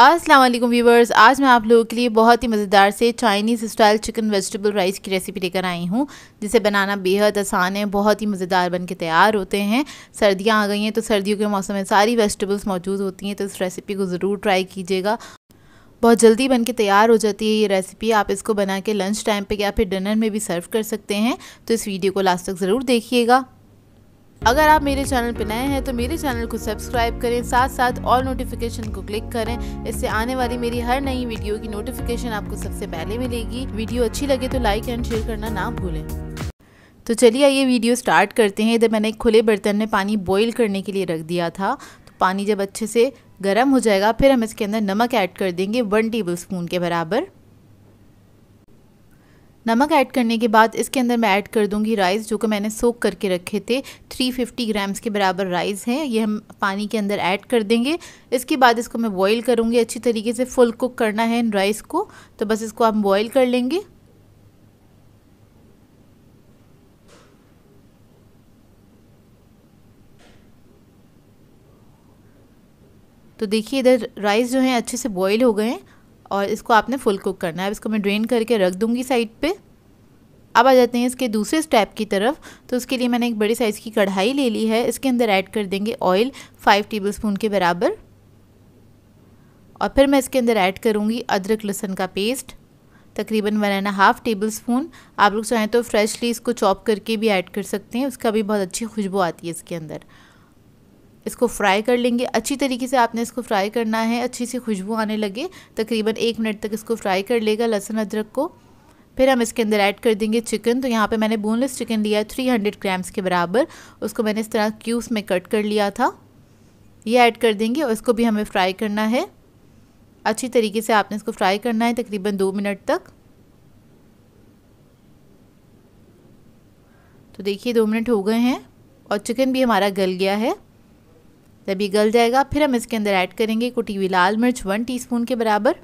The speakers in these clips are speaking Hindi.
अस्सलाम वालेकुम व्यूवर्स आज मैं आप लोगों के लिए बहुत ही मज़ेदार से Chinese style chicken vegetable rice की रेसिपी लेकर आई हूँ जिसे बनाना बेहद आसान है बहुत ही मज़ेदार बन के तैयार होते हैं सर्दियाँ आ गई हैं तो सर्दियों के मौसम में सारी वेजिटेबल्स मौजूद होती हैं तो इस रेसिपी को ज़रूर ट्राई कीजिएगा बहुत जल्दी बन के तैयार हो जाती है ये रेसिपी आप इसको बना के लंच टाइम पर या फिर डिनर में भी सर्व कर सकते हैं तो इस वीडियो को लास्ट तक ज़रूर देखिएगा अगर आप मेरे चैनल पर नए हैं तो मेरे चैनल को सब्सक्राइब करें साथ साथ ऑल नोटिफिकेशन को क्लिक करें इससे आने वाली मेरी हर नई वीडियो की नोटिफिकेशन आपको सबसे पहले मिलेगी वीडियो अच्छी लगे तो लाइक एंड शेयर करना ना भूलें तो चलिए आइए वीडियो स्टार्ट करते हैं इधर मैंने एक खुले बर्तन में पानी बॉईल करने के लिए रख दिया था तो पानी जब अच्छे से गर्म हो जाएगा फिर हम इसके अंदर नमक ऐड कर देंगे वन टेबल स्पून के बराबर नमक ऐड करने के बाद इसके अंदर मैं ऐड कर दूंगी राइस जो कि मैंने सोक करके रखे थे 350 ग्राम्स के बराबर राइस हैं ये हम पानी के अंदर ऐड कर देंगे इसके बाद इसको मैं बॉईल करूँगी अच्छी तरीके से फुल कुक करना है इन राइस को तो बस इसको हम बॉईल कर लेंगे तो देखिए इधर राइस जो हैं अच्छे से बॉयल हो गए हैं और इसको आपने फुल कुक करना है अब इसको मैं ड्रेन करके रख दूँगी साइड पर अब आ जाते हैं इसके दूसरे स्टेप की तरफ तो उसके लिए मैंने एक बड़ी साइज़ की कढ़ाई ले ली है इसके अंदर ऐड कर देंगे ऑयल फाइव टेबलस्पून के बराबर और फिर मैं इसके अंदर ऐड करूँगी अदरक लहसुन का पेस्ट तकरीबन one and half tablespoon आप लोग चाहें तो फ्रेशली इसको चॉप करके भी ऐड कर सकते हैं उसका भी बहुत अच्छी खुशबू आती है इसके अंदर इसको फ्राई कर लेंगे अच्छी तरीके से आपने इसको फ्राई करना है अच्छी सी खुशबू आने लगे तकरीबन एक मिनट तक इसको फ्राई कर लेगा लहसुन अदरक को फिर हम इसके अंदर ऐड कर देंगे चिकन तो यहाँ पे मैंने बोनलेस चिकन लिया है हंड्रेड ग्राम्स के बराबर उसको मैंने इस तरह क्यूब्स में कट कर लिया था ये ऐड कर देंगे और इसको भी हमें फ्राई करना है अच्छी तरीके से आपने इसको फ्राई करना है तकरीबन दो मिनट तक तो देखिए दो मिनट हो गए हैं और चिकन भी हमारा गल गया है तभी ये गल जाएगा फिर हम इसके अंदर ऐड करेंगे कुटी हुई लाल मिर्च वन टीस्पून के बराबर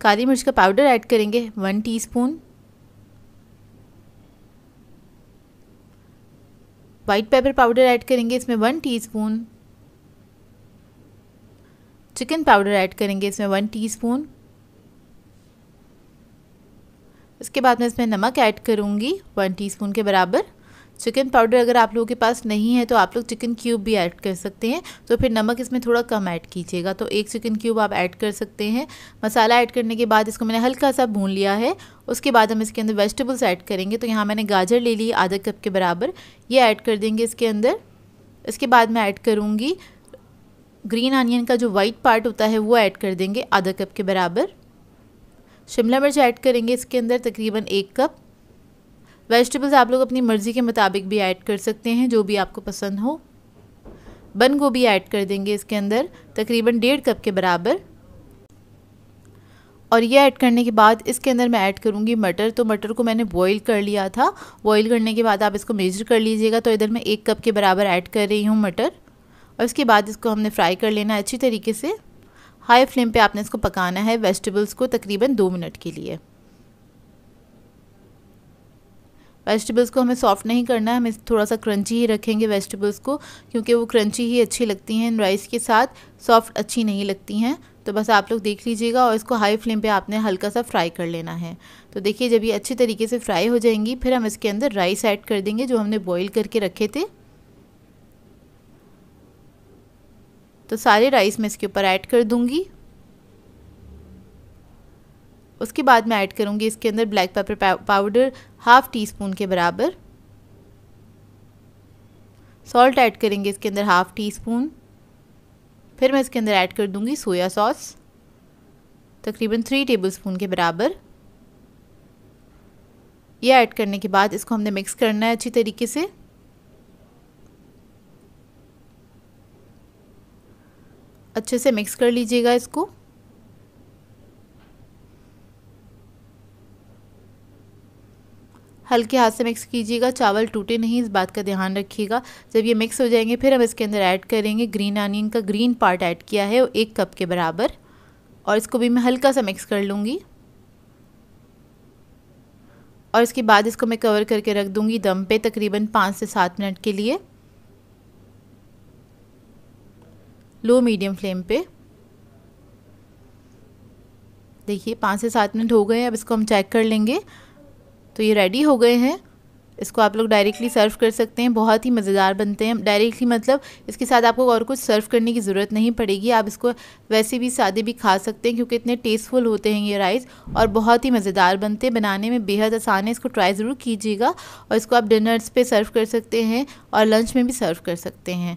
काली मिर्च का पाउडर ऐड करेंगे one teaspoon white pepper powder add करेंगे इसमें one teaspoon chicken powder add करेंगे इसमें वन टीस्पून इसके बाद मैं इसमें नमक ऐड करूँगी वन टीस्पून के बराबर चिकन पाउडर अगर आप लोगों के पास नहीं है तो आप लोग चिकन क्यूब भी ऐड कर सकते हैं तो फिर नमक इसमें थोड़ा कम ऐड कीजिएगा तो एक चिकन क्यूब आप ऐड कर सकते हैं मसाला ऐड करने के बाद इसको मैंने हल्का सा भून लिया है उसके बाद हम इसके अंदर वेजिटेबल्स ऐड करेंगे तो यहाँ मैंने गाजर ले ली आधा कप के बराबर ये ऐड कर देंगे इसके अंदर इसके बाद मैं ऐड करूँगी ग्रीन आनियन का जो वाइट पार्ट होता है वो ऐड कर देंगे आधा कप के बराबर शिमला मिर्च ऐड करेंगे इसके अंदर तकरीबन एक कप वेजिटेबल्स आप लोग अपनी मर्ज़ी के मुताबिक भी ऐड कर सकते हैं जो भी आपको पसंद हो बन गोभी ऐड कर देंगे इसके अंदर तकरीबन डेढ़ कप के बराबर और ये ऐड करने के बाद इसके अंदर मैं ऐड करूँगी मटर तो मटर को मैंने बॉईल कर लिया था बॉईल करने के बाद आप इसको मेजर कर लीजिएगा तो इधर मैं एक कप के बराबर ऐड कर रही हूँ मटर और इसके बाद इसको हमने फ्राई कर लेना है अच्छी तरीके से हाई फ्लेम पे आपने इसको पकाना है वेजिटेबल्स को तकरीबन दो मिनट के लिए वेजिटेबल्स को हमें सॉफ्ट नहीं करना है हमें थोड़ा सा क्रंची ही रखेंगे वेजिटेबल्स को क्योंकि वो क्रंची ही अच्छी लगती हैं राइस के साथ सॉफ्ट अच्छी नहीं लगती हैं तो बस आप लोग देख लीजिएगा और इसको हाई फ्लेम पे आपने हल्का सा फ्राई कर लेना है तो देखिए जब ये अच्छे तरीके से फ्राई हो जाएंगी फिर हम इसके अंदर राइस ऐड कर देंगे जो हमने बॉईल करके रखे थे तो सारे राइस मैं इसके ऊपर ऐड कर दूंगी उसके बाद मैं ऐड करूँगी इसके अंदर black pepper powder half teaspoon के बराबर सॉल्ट ऐड करेंगे इसके अंदर हाफ़ टी स्पून फिर मैं इसके अंदर ऐड कर दूँगी सोया सॉस तकरीबन थ्री टेबल स्पून के बराबर यह ऐड करने के बाद इसको हमने मिक्स करना है अच्छी तरीके से अच्छे से मिक्स कर लीजिएगा इसको हल्के हाथ से मिक्स कीजिएगा चावल टूटे नहीं इस बात का ध्यान रखिएगा जब ये मिक्स हो जाएंगे फिर हम इसके अंदर ऐड करेंगे ग्रीन आनियन का ग्रीन पार्ट ऐड किया है वो एक कप के बराबर और इसको भी मैं हल्का सा मिक्स कर लूँगी और इसके बाद इसको मैं कवर करके रख दूँगी दम पे तकरीबन पाँच से सात मिनट के लिए लो मीडियम फ्लेम पे देखिए पाँच से सात मिनट हो गए अब इसको हम चेक कर लेंगे तो ये रेडी हो गए हैं इसको आप लोग डायरेक्टली सर्व कर सकते हैं बहुत ही मज़ेदार बनते हैं डायरेक्टली मतलब इसके साथ आपको और कुछ सर्व करने की ज़रूरत नहीं पड़ेगी आप इसको वैसे भी सादे भी खा सकते हैं क्योंकि इतने टेस्टफुल होते हैं ये राइस और बहुत ही मज़ेदार बनते हैं बनाने में बेहद आसान है इसको ट्राई ज़रूर कीजिएगा और इसको आप डिनर्स पर सर्व कर सकते हैं और लंच में भी सर्व कर सकते हैं